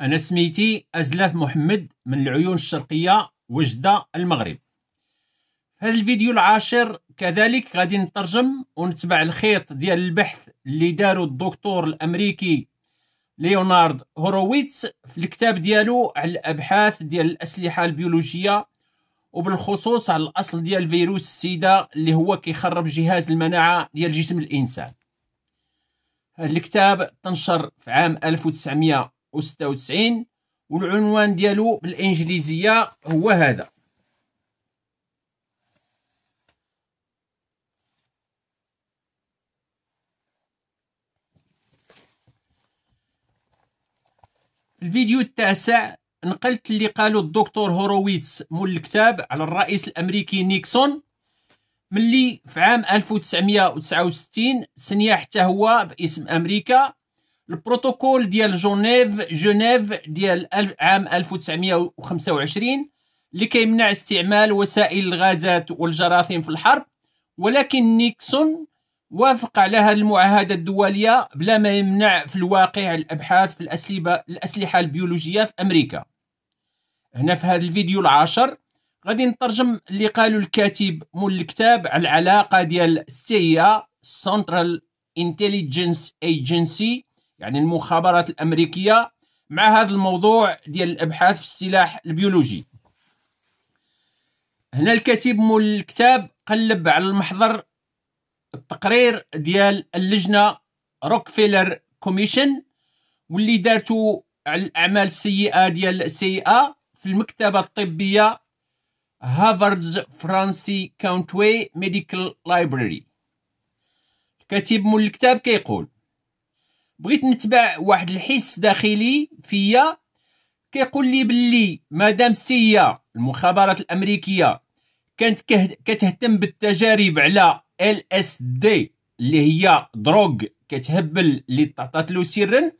أنا سميتي أزلاف محمد من العيون الشرقية وجدة المغرب في هذا الفيديو العاشر كذلك غادي نترجم ونتبع الخيط ديال البحث اللي دارو الدكتور الأمريكي ليونارد هورويتس في الكتاب ديالو على الأبحاث ديال الأسلحة البيولوجية وبالخصوص على الأصل ديال فيروس السيدا اللي هو كيخرب جهاز المناعة ديال جسم الإنسان هذا الكتاب تنشر في عام 1900 1996 والعنوان ديالو بالانجليزيه هو هذا الفيديو التاسع نقلت اللي قالو الدكتور هورويتس مول الكتاب على الرئيس الامريكي نيكسون ملي في عام 1969 سنيا حتى هو باسم امريكا البروتوكول ديال جنيف جنيف ديال عام 1925 اللي كيمنع استعمال وسائل الغازات والجراثيم في الحرب ولكن نيكسون وافق على هذه المعاهدة الدولية بلا ما يمنع في الواقع الأبحاث في الأسلحة, الأسلحة البيولوجية في أمريكا هنا في هذا الفيديو العاشر غادي نترجم اللي قالو الكاتب مول الكتاب على العلاقة ديال ستيا سنترال انتليجنس ايجنسي يعني المخابرات الامريكيه مع هذا الموضوع ديال الابحاث في السلاح البيولوجي هنا الكاتب مول الكتاب قلب على المحضر التقرير ديال اللجنه روكفيلر كوميشن واللي دارتو على الاعمال السيئه ديال السيئه في المكتبه الطبيه هافردز فرانسي كاونتوي ميديكال لايبراري الكاتب مول الكتاب كيقول بغيت نتبع واحد الحس داخلي فيا كيقول لي باللي مادام سيا المخابرات الامريكيه كانت كتهتم بالتجارب على ال اس دي اللي هي دروغ كتهبل اللي تعطات له سرا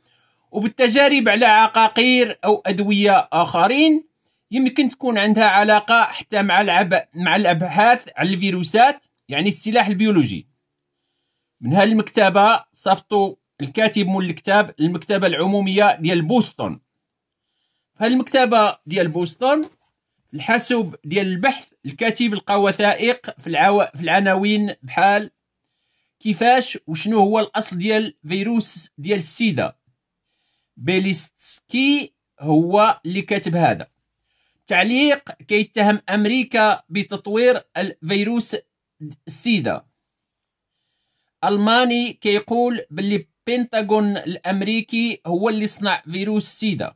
وبالتجارب على عقاقير او ادويه اخرين يمكن تكون عندها علاقه حتى مع العب مع الابحاث على الفيروسات يعني السلاح البيولوجي من هالمكتبه المكتبه الكاتب مول الكتاب المكتبه العموميه ديال بوسطن فالمكتبة المكتبه ديال بوسطن الحاسوب ديال البحث الكاتب لقى وثائق في, العو... في العناوين بحال كيفاش وشنو هو الاصل ديال فيروس ديال السيده بيليستسكي هو اللي كاتب هذا تعليق كيتهم امريكا بتطوير الفيروس السيده الماني كيقول باللي البنتاغون الامريكي هو اللي صنع فيروس سيدا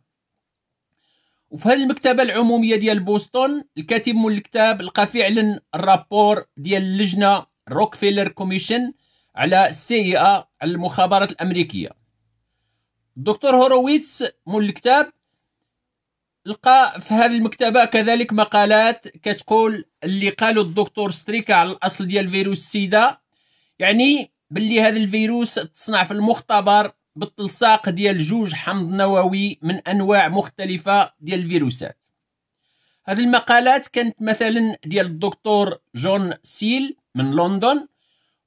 وفي هذه المكتبه العموميه ديال بوسطن الكاتب مول الكتاب لقى فعلا الرابور ديال اللجنه روكفيلر كوميشن على السي على المخابرات الامريكيه الدكتور هورويتس مول الكتاب لقى في هذه المكتبه كذلك مقالات كتقول اللي قالوا الدكتور ستريكا على الاصل ديال فيروس السيدا يعني باللي هذا الفيروس تصنع في المختبر بالتلصاق ديال جوج حمض نووي من انواع مختلفه ديال الفيروسات هذه المقالات كانت مثلا ديال الدكتور جون سيل من لندن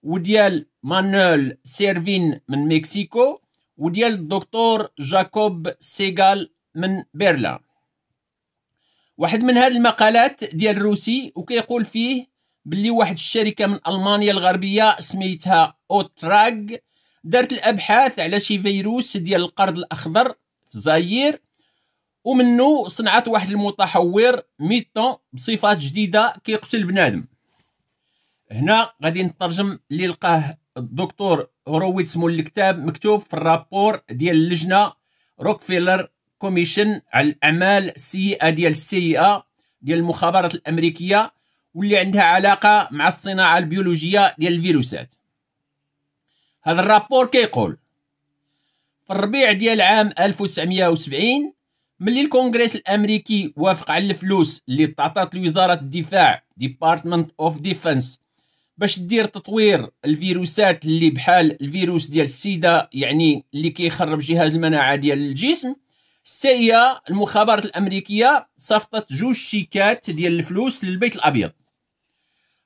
وديال مانويل سيرفين من مكسيكو وديال الدكتور جاكوب سيغال من بيرلا واحد من هذه المقالات ديال الروسي وكيقول فيه باللي واحد الشركه من المانيا الغربيه سميتها اوتراغ دارت الابحاث على شي فيروس ديال القرض الاخضر في الجزائر ومنه صنعت واحد المتحور ميتون بصفات جديده كيقتل بنادم هنا غادي نترجم اللي لقاه الدكتور رويت سمو الكتاب مكتوب في الرابور ديال اللجنه روكفيلر كوميشن على الاعمال السيئه ديال السيئه ديال المخابرات الامريكيه واللي عندها علاقة مع الصناعة البيولوجية ديال الفيروسات هذا الرابور كيقول في الربيع ديال عام 1970 ملي الكونغرس الامريكي وافق على الفلوس اللي تعطات لوزاره الدفاع ديبارتمنت اوف ديفنس باش دير تطوير الفيروسات اللي بحال الفيروس ديال السيدا يعني اللي كيخرب جهاز المناعه ديال الجسم سيا المخابرات الامريكيه صفطت جوج شيكات ديال الفلوس للبيت الابيض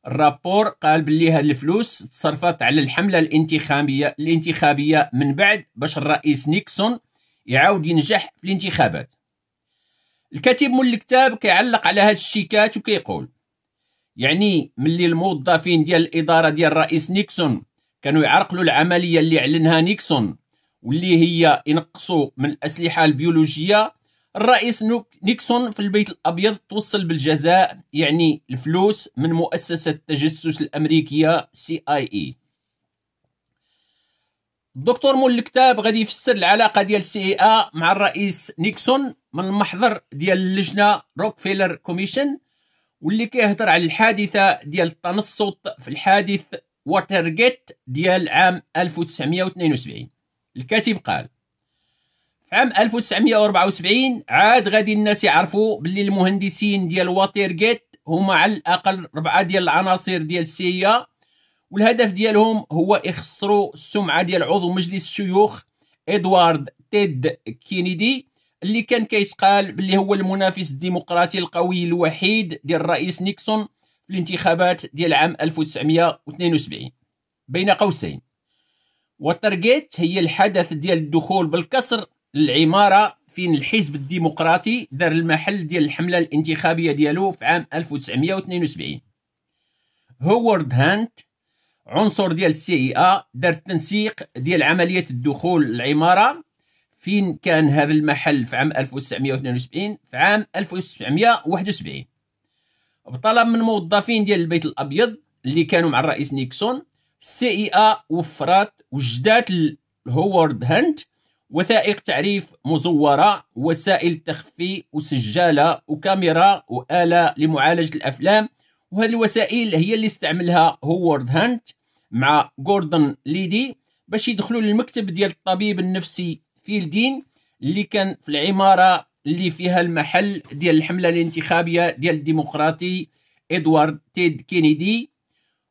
الرابور قال باللي هاد الفلوس تصرفت على الحمله الانتخابيه الانتخابيه من بعد باش الرئيس نيكسون يعاود ينجح في الانتخابات الكاتب مول الكتاب كيعلق على هاد الشيكات وكيقول يعني ملي الموظفين ديال الاداره ديال الرئيس نيكسون كانوا يعرقلوا العمليه اللي اعلنها نيكسون واللي هي ينقصوا من الاسلحه البيولوجيه الرئيس نيكسون في البيت الابيض توصل بالجزاء يعني الفلوس من مؤسسه التجسس الامريكيه سي اي اي الدكتور مول الكتاب غادي يفسر العلاقه ديال سي اي ا مع الرئيس نيكسون من المحضر ديال اللجنه روكفيلر كوميشن واللي كيهضر على الحادثه ديال التنصت في الحادث واترغيت ديال عام 1972 الكاتب قال عام 1974 عاد غادي الناس يعرفوا باللي المهندسين ديال واتير جيت هما على الاقل ربعه ديال العناصر ديال السيا والهدف ديالهم هو يخسروا السمعه ديال عضو مجلس الشيوخ ادوارد تيد كينيدي اللي كان كيسقال باللي هو المنافس الديمقراطي القوي الوحيد ديال الرئيس نيكسون في الانتخابات ديال عام 1972 بين قوسين وترغيت هي الحدث ديال الدخول بالكسر للعماره فين الحزب الديمقراطي دار المحل ديال الحمله الانتخابيه ديالو في عام 1972 هوارد هانت عنصر ديال السي اي ا دار التنسيق ديال عمليه الدخول للعماره فين كان هذا المحل في عام 1972 في عام 1971 بطلب من موظفين ديال البيت الابيض اللي كانوا مع الرئيس نيكسون السي اي ا وفرات وجدات هوارد هانت وثائق تعريف مزورة وسائل تخفي وسجالة وكاميرا وآلة لمعالجة الأفلام وهذه الوسائل هي اللي استعملها هوارد هانت مع جوردن ليدي باش يدخلوا للمكتب ديال الطبيب النفسي فيلدين اللي كان في العمارة اللي فيها المحل ديال الحملة الانتخابية ديال الديمقراطي إدوارد تيد كينيدي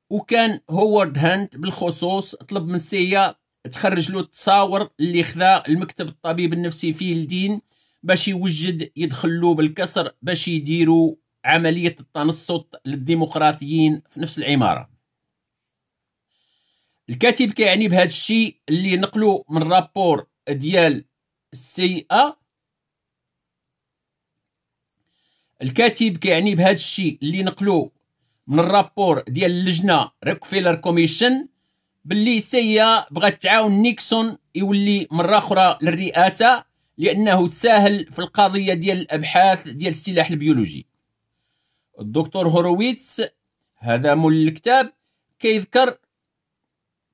وكان هوارد هانت بالخصوص طلب من السيا تخرج له التصاور اللي خذا المكتب الطبيب النفسي فيه الدين باش يوجد له بالكسر باش يديروا عملية التنصت للديمقراطيين في نفس العمارة الكاتب كيعني بهذا الشيء اللي نقلو من رابور ديال السيئة الكاتب كيعني بهذا الشيء اللي نقلو من الرابور ديال اللجنة روكفيلر كوميشن باللي سيا بغات تعاون نيكسون يولي مره اخرى للرئاسه لانه تساهل في القضيه ديال الابحاث ديال السلاح البيولوجي الدكتور هورويتس هذا مول الكتاب كيذكر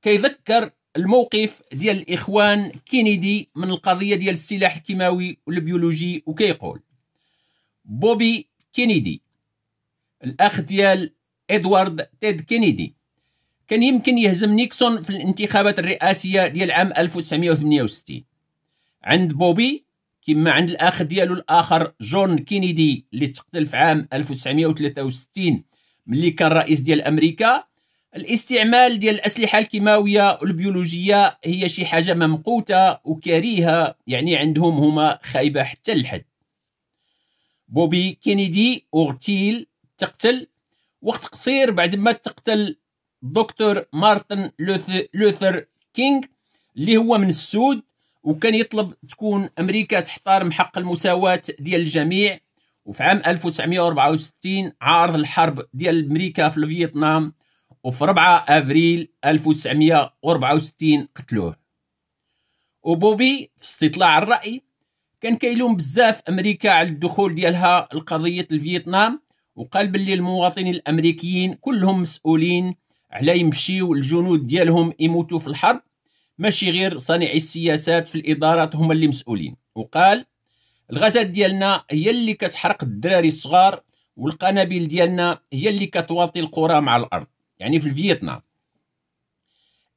كيذكر الموقف ديال الاخوان كينيدي من القضيه ديال السلاح الكيماوي والبيولوجي وكيقول بوبي كينيدي الاخ ديال ادوارد تيد كينيدي كان يمكن يهزم نيكسون في الانتخابات الرئاسية ديال عام 1968 عند بوبي كما عند الأخ ديالو الآخر جون كينيدي اللي تقتل في عام 1963 ملي كان رئيس ديال أمريكا الاستعمال ديال الأسلحة الكيماوية والبيولوجية هي شي حاجة ممقوتة وكريهة يعني عندهم هما خايبة حتى الحد بوبي كينيدي اغتيل تقتل وقت قصير بعد ما تقتل دكتور مارتن لوثر, كينغ اللي هو من السود وكان يطلب تكون امريكا تحترم حق المساواه ديال الجميع وفي عام 1964 عارض الحرب ديال امريكا في فيتنام وفي 4 افريل 1964 قتلوه وبوبي في استطلاع الراي كان كيلوم بزاف امريكا على الدخول ديالها لقضيه الفيتنام وقال باللي المواطنين الامريكيين كلهم مسؤولين على يمشيو الجنود ديالهم يموتوا في الحرب ماشي غير صانعي السياسات في الادارات هما اللي مسؤولين وقال الغازات ديالنا هي اللي كتحرق الدراري الصغار والقنابل ديالنا هي اللي كتواطي القرى مع الارض يعني في فيتنام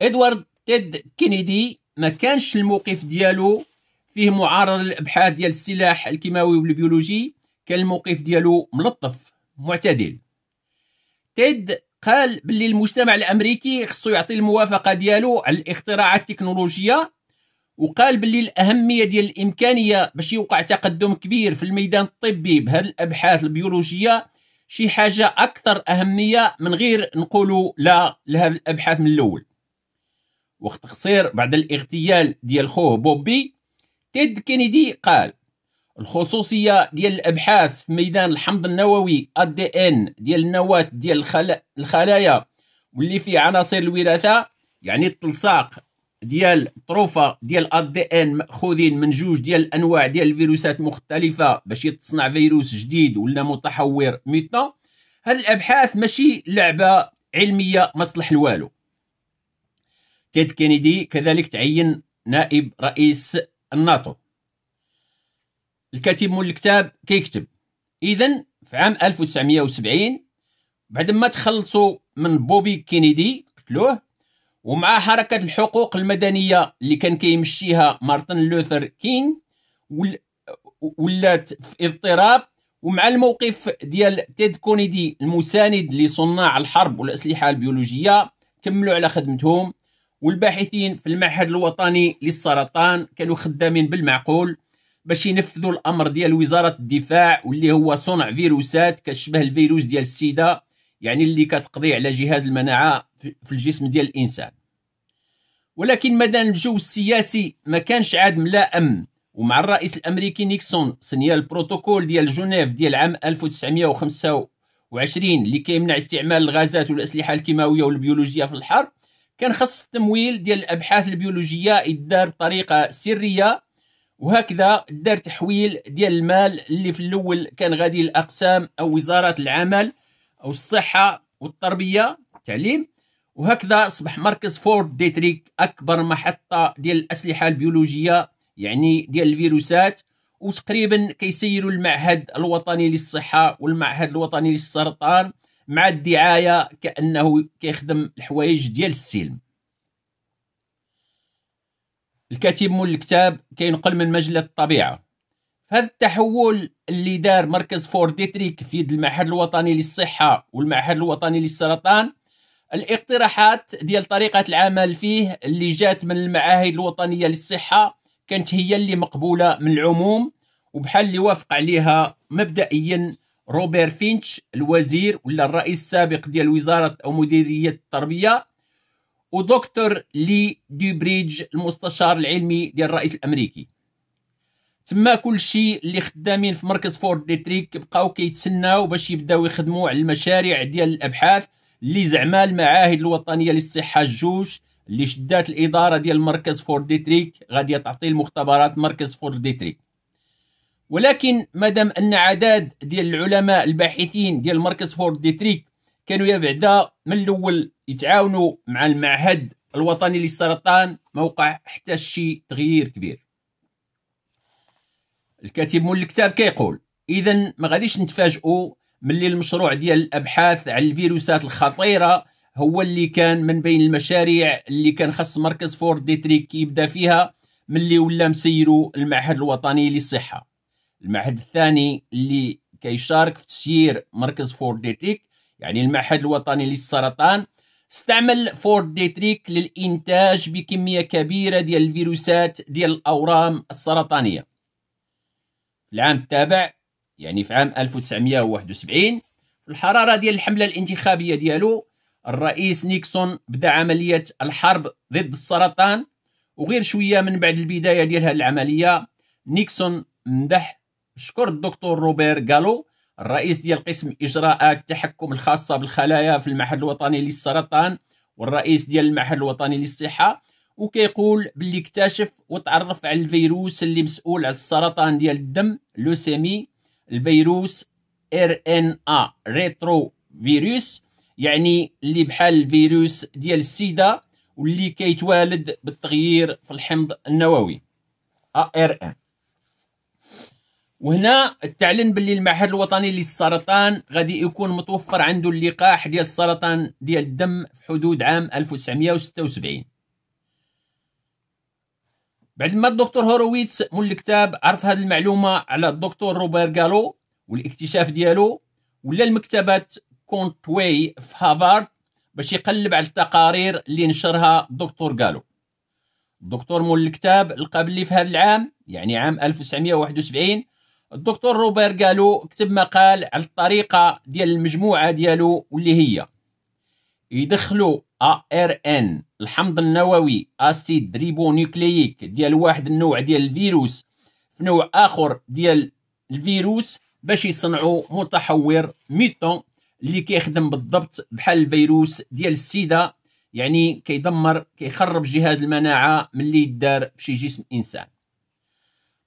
ادوارد تيد كينيدي ما كانش الموقف ديالو فيه معارضه للابحاث ديال السلاح الكيماوي والبيولوجي كان الموقف ديالو ملطف معتدل تيد قال باللي المجتمع الامريكي خصو يعطي الموافقه ديالو على الاختراعات التكنولوجيه وقال باللي الاهميه ديال الامكانيه باش يوقع تقدم كبير في الميدان الطبي بهذه الابحاث البيولوجيه شي حاجه اكثر اهميه من غير نقولوا لا لهذه الابحاث من الاول وقت قصير بعد الاغتيال ديال خوه بوبي تيد كينيدي قال الخصوصيه ديال الابحاث في ميدان الحمض النووي الدي ان ديال النواه ديال الخل... الخلايا واللي فيه عناصر الوراثه يعني التلصاق ديال طروفه ديال الدي ان ماخوذين من جوج ديال الانواع ديال الفيروسات مختلفه باش يتصنع فيروس جديد ولا متحور ميتنا هاد الابحاث ماشي لعبه علميه مصلح الوالو لوالو تيد كينيدي كذلك تعين نائب رئيس الناتو الكاتب مول الكتاب كيكتب اذا في عام 1970 بعد ما تخلصوا من بوبي كينيدي قتلوه ومع حركة الحقوق المدنية اللي كان كيمشيها مارتن لوثر كين ولات في اضطراب ومع الموقف ديال تيد كونيدي المساند لصناع الحرب والأسلحة البيولوجية كملوا على خدمتهم والباحثين في المعهد الوطني للسرطان كانوا خدامين بالمعقول باش ينفذوا الامر ديال وزاره الدفاع واللي هو صنع فيروسات كتشبه الفيروس ديال السيدا يعني اللي كتقضي على جهاز المناعه في الجسم ديال الانسان ولكن مدان الجو السياسي ما كانش عاد امن ومع الرئيس الامريكي نيكسون سنيا البروتوكول ديال جنيف ديال عام 1925 اللي كيمنع استعمال الغازات والاسلحه الكيماويه والبيولوجيه في الحرب كان خص التمويل ديال الابحاث البيولوجيه يدار بطريقه سريه وهكذا دار تحويل ديال المال اللي في الاول كان غادي للاقسام او وزارات العمل او الصحه والتربيه التعليم وهكذا اصبح مركز فورد ديتريك اكبر محطه ديال الاسلحه البيولوجيه يعني ديال الفيروسات وتقريبا كيسيروا المعهد الوطني للصحه والمعهد الوطني للسرطان مع الدعايه كانه كيخدم الحوايج ديال السلم الكاتب مول الكتاب كينقل من مجلة الطبيعة هذا التحول اللي دار مركز فور ديتريك في يد المعهد الوطني للصحة والمعهد الوطني للسرطان الاقتراحات ديال طريقة العمل فيه اللي جات من المعاهد الوطنية للصحة كانت هي اللي مقبولة من العموم وبحال اللي وافق عليها مبدئيا روبير فينش الوزير ولا الرئيس السابق ديال وزارة أو مديرية التربية ودكتور لي ديبريدج المستشار العلمي ديال الرئيس الامريكي تما كلشي اللي خدامين في مركز فورد ديتريك بقاو كيتسناو باش يبداو يخدموا على المشاريع ديال الابحاث اللي زعما المعاهد الوطنيه للصحه الجوج اللي شدات الاداره ديال مركز فورد ديتريك غادي تعطي المختبرات مركز فورد ديتريك ولكن مادام ان عدد ديال العلماء الباحثين ديال مركز فورد ديتريك كانوا يا بعدا من الاول يتعاونوا مع المعهد الوطني للسرطان موقع حتى شي تغيير كبير الكاتب مول الكتاب كيقول اذا ما غاديش نتفاجئوا ملي المشروع ديال الابحاث على الفيروسات الخطيره هو اللي كان من بين المشاريع اللي كان خص مركز فورد ديتريك يبدا فيها ملي ولا مسيرو المعهد الوطني للصحه المعهد الثاني اللي كيشارك في تسيير مركز فورد ديتريك يعني المعهد الوطني للسرطان استعمل فورد ديتريك للإنتاج بكمية كبيرة ديال الفيروسات ديال الأورام السرطانية في العام التابع يعني في عام 1971 في الحرارة ديال الحملة الانتخابية ديالو الرئيس نيكسون بدا عملية الحرب ضد السرطان وغير شوية من بعد البداية ديال هذه العملية نيكسون مدح شكر الدكتور روبير غالو الرئيس ديال قسم اجراءات التحكم الخاصه بالخلايا في المعهد الوطني للسرطان والرئيس ديال المعهد الوطني للصحه وكيقول باللي اكتشف وتعرف على الفيروس اللي مسؤول على السرطان ديال الدم لوسيمي الفيروس ار ان ا ريترو فيروس يعني اللي بحال الفيروس ديال السيدا واللي كيتوالد بالتغيير في الحمض النووي آه، ار ان إيه. وهنا تعلن باللي المعهد الوطني للسرطان غادي يكون متوفر عنده اللقاح ديال السرطان ديال الدم في حدود عام 1976 بعد ما الدكتور هورويتس مول الكتاب عرف هذه المعلومه على الدكتور روبرت جالو والاكتشاف ديالو ولا المكتبات كونتوي في هافارد باش يقلب على التقارير اللي نشرها الدكتور جالو الدكتور مول الكتاب لقى بلي في هذا العام يعني عام 1971 الدكتور روبير قالو كتب مقال على الطريقه ديال المجموعه ديالو واللي هي يدخلوا ار ان الحمض النووي اسيد ريبونيكليك ديال واحد النوع ديال الفيروس في نوع اخر ديال الفيروس باش يصنعوا متحور ميتون اللي كيخدم بالضبط بحال الفيروس ديال السيده يعني كيدمر كيخرب جهاز المناعه ملي يدار في شي جسم انسان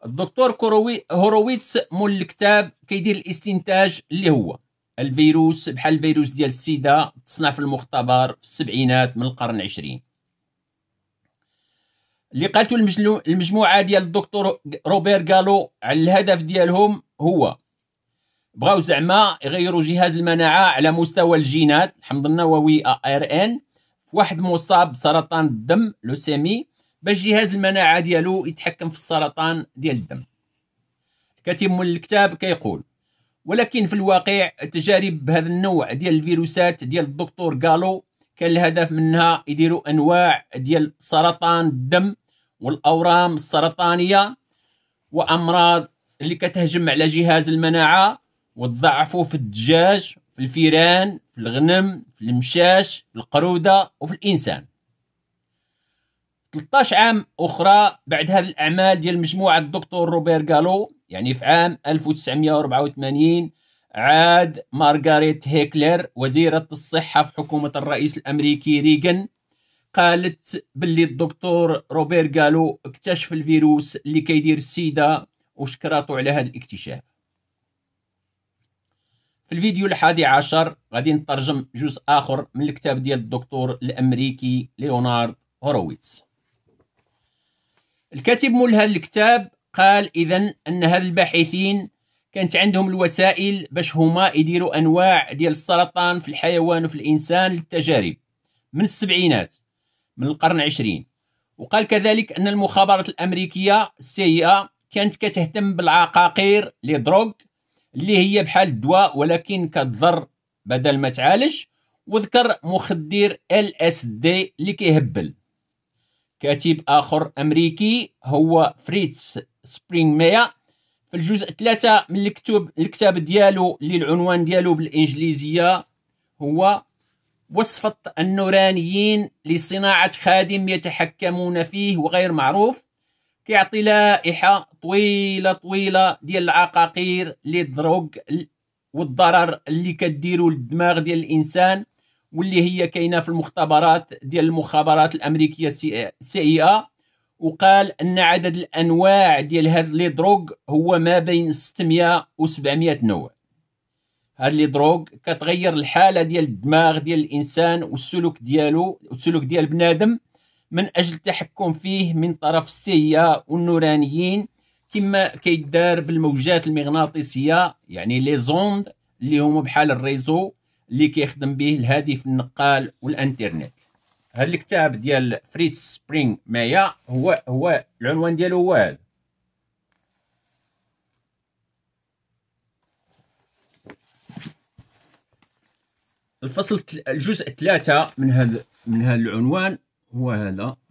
الدكتور كوروي هورويتس مول الكتاب كيدير الاستنتاج اللي هو الفيروس بحال الفيروس ديال السيدا تصنع في المختبر في السبعينات من القرن العشرين اللي قالته المجلو المجموعه ديال الدكتور روبير قالو على الهدف ديالهم هو بغاو زعما يغيروا جهاز المناعه على مستوى الجينات الحمض النووي ار ان في واحد مصاب بسرطان الدم لوسيمي باش جهاز المناعه ديالو يتحكم في السرطان ديال الدم كتم الكتاب كيقول ولكن في الواقع تجارب بهذا النوع ديال الفيروسات ديال الدكتور قالو كان الهدف منها يديروا انواع ديال سرطان الدم والاورام السرطانيه وامراض اللي كتهجم على جهاز المناعه وتضعفه في الدجاج في الفيران في الغنم في المشاش في القروده وفي الانسان 13 عام أخرى بعد هذه الأعمال ديال مجموعة الدكتور روبير جالو يعني في عام 1984 عاد مارغاريت هيكلر وزيرة الصحة في حكومة الرئيس الأمريكي ريغن قالت باللي الدكتور روبير قالو اكتشف الفيروس اللي كيدير السيدة وشكراتو على هذا الاكتشاف في الفيديو الحادي عشر غادي نترجم جزء آخر من الكتاب ديال الدكتور الأمريكي ليونارد هورويتس الكاتب هذا الكتاب قال إذا أن هاد الباحثين كانت عندهم الوسائل باش هما يديروا أنواع ديال السرطان في الحيوان وفي الإنسان للتجارب من السبعينات من القرن العشرين وقال كذلك أن المخابرات الأمريكية السيئة كانت كتهتم بالعقاقير لي دروغ اللي هي بحال الدواء ولكن كتضر بدل ما تعالج وذكر مخدر ال اس دي اللي كيهبل كاتب آخر أمريكي هو فريتز ميا في الجزء ثلاثة من الكتب الكتاب ديالو اللي العنوان ديالو بالإنجليزية هو وصفة النورانيين لصناعة خادم يتحكمون فيه وغير معروف كيعطي لائحة طويلة طويلة ديال العقاقير للدروغ والضرر اللي كديروا للدماغ ديال الإنسان واللي هي كاينه في المختبرات ديال المخابرات الامريكيه سي اي وقال ان عدد الانواع ديال هاد لي دروغ هو ما بين 600 و 700 نوع هاد لي دروغ كتغير الحاله ديال الدماغ ديال الانسان والسلوك ديالو والسلوك ديال بنادم من اجل التحكم فيه من طرف السيا والنورانيين كما كيدار في الموجات المغناطيسيه يعني لي زوند اللي هما بحال الريزو اللي كيخدم به الهاتف النقال والانترنت هذا الكتاب ديال فريتز سبرينغ مايا هو هو العنوان ديالو هو هذا الفصل الجزء 3 من هذا من هذا العنوان هو هذا